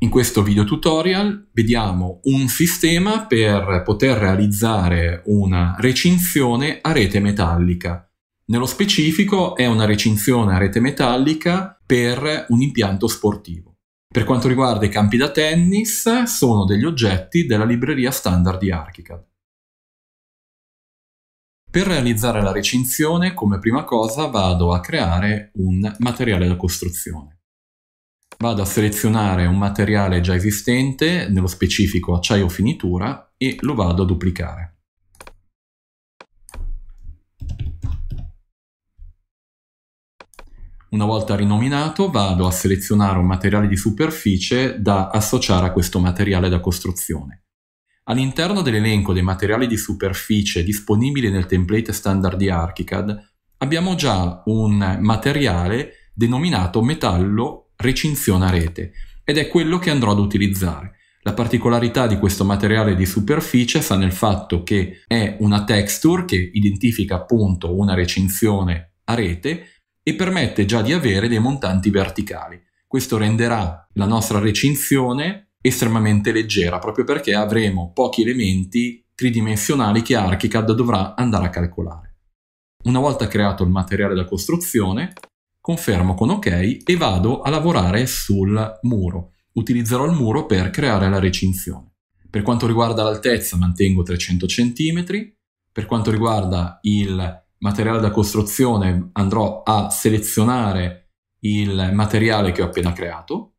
In questo video tutorial vediamo un sistema per poter realizzare una recinzione a rete metallica. Nello specifico è una recinzione a rete metallica per un impianto sportivo. Per quanto riguarda i campi da tennis, sono degli oggetti della libreria standard di Archicad. Per realizzare la recinzione, come prima cosa vado a creare un materiale da costruzione vado a selezionare un materiale già esistente, nello specifico acciaio finitura, e lo vado a duplicare. Una volta rinominato vado a selezionare un materiale di superficie da associare a questo materiale da costruzione. All'interno dell'elenco dei materiali di superficie disponibili nel template standard di ArchiCAD abbiamo già un materiale denominato metallo recinzione a rete ed è quello che andrò ad utilizzare. La particolarità di questo materiale di superficie sta nel fatto che è una texture che identifica appunto una recinzione a rete e permette già di avere dei montanti verticali. Questo renderà la nostra recinzione estremamente leggera proprio perché avremo pochi elementi tridimensionali che ArchiCAD dovrà andare a calcolare. Una volta creato il materiale da costruzione, confermo con ok e vado a lavorare sul muro. Utilizzerò il muro per creare la recinzione. Per quanto riguarda l'altezza mantengo 300 cm, per quanto riguarda il materiale da costruzione andrò a selezionare il materiale che ho appena creato,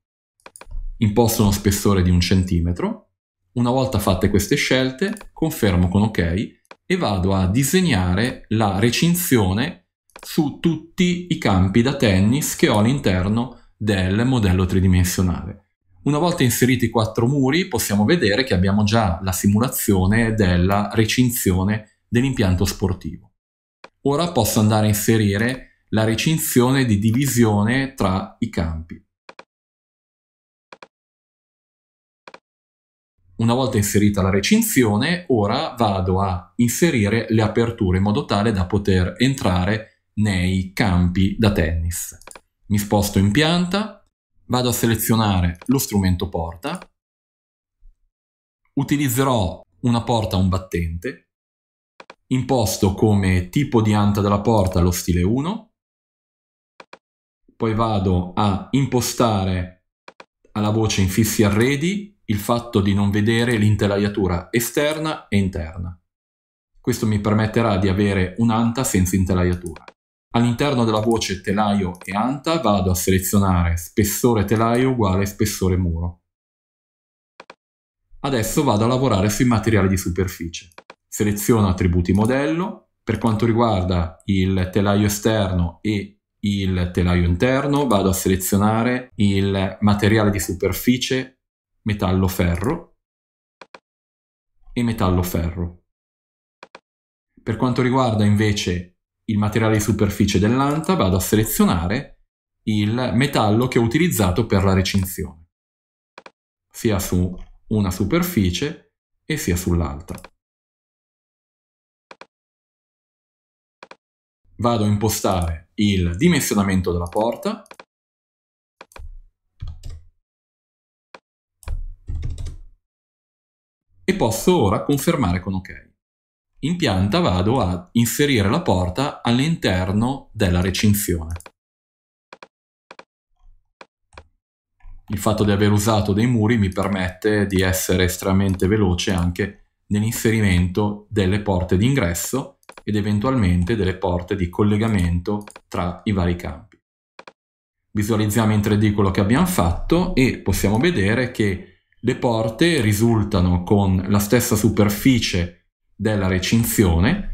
imposto uno spessore di un centimetro, una volta fatte queste scelte confermo con ok e vado a disegnare la recinzione su tutti i campi da tennis che ho all'interno del modello tridimensionale. Una volta inseriti i quattro muri possiamo vedere che abbiamo già la simulazione della recinzione dell'impianto sportivo. Ora posso andare a inserire la recinzione di divisione tra i campi. Una volta inserita la recinzione, ora vado a inserire le aperture in modo tale da poter entrare nei campi da tennis. Mi sposto in pianta, vado a selezionare lo strumento porta, utilizzerò una porta a un battente, imposto come tipo di anta della porta lo stile 1, poi vado a impostare alla voce in fissi arredi il fatto di non vedere l'intelaiatura esterna e interna. Questo mi permetterà di avere un'anta senza intelaiatura. All'interno della voce telaio e anta vado a selezionare spessore telaio uguale spessore muro. Adesso vado a lavorare sui materiali di superficie. Seleziono attributi modello, per quanto riguarda il telaio esterno e il telaio interno vado a selezionare il materiale di superficie metallo ferro e metallo ferro. Per quanto riguarda invece il materiale di superficie dell'anta, vado a selezionare il metallo che ho utilizzato per la recinzione, sia su una superficie e sia sull'altra. Vado a impostare il dimensionamento della porta, e posso ora confermare con ok in pianta vado a inserire la porta all'interno della recinzione. Il fatto di aver usato dei muri mi permette di essere estremamente veloce anche nell'inserimento delle porte d'ingresso ed eventualmente delle porte di collegamento tra i vari campi. Visualizziamo in 3D quello che abbiamo fatto e possiamo vedere che le porte risultano con la stessa superficie della recinzione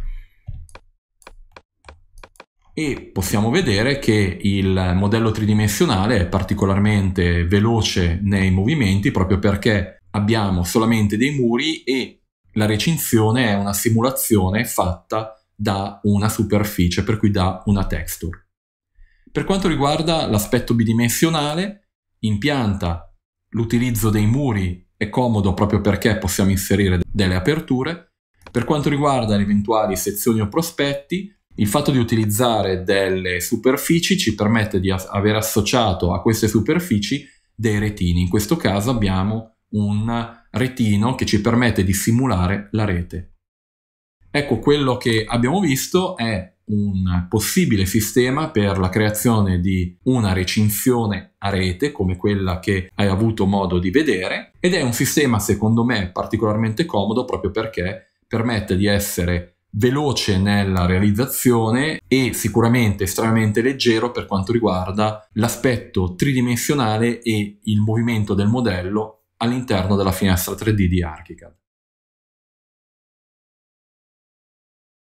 e possiamo vedere che il modello tridimensionale è particolarmente veloce nei movimenti proprio perché abbiamo solamente dei muri e la recinzione è una simulazione fatta da una superficie, per cui da una texture. Per quanto riguarda l'aspetto bidimensionale, in pianta l'utilizzo dei muri è comodo proprio perché possiamo inserire delle aperture, per quanto riguarda le eventuali sezioni o prospetti, il fatto di utilizzare delle superfici ci permette di as- aver associato a queste superfici dei retini. In questo caso abbiamo un retino che ci permette di simulare la rete. Ecco, quello che abbiamo visto è un possibile sistema per la creazione di una recinzione a rete come quella che hai avuto modo di vedere ed è un sistema secondo me particolarmente comodo proprio perché permette di essere veloce nella realizzazione e sicuramente estremamente leggero per quanto riguarda l'aspetto tridimensionale e il movimento del modello all'interno della finestra 3D di ArchiCAD.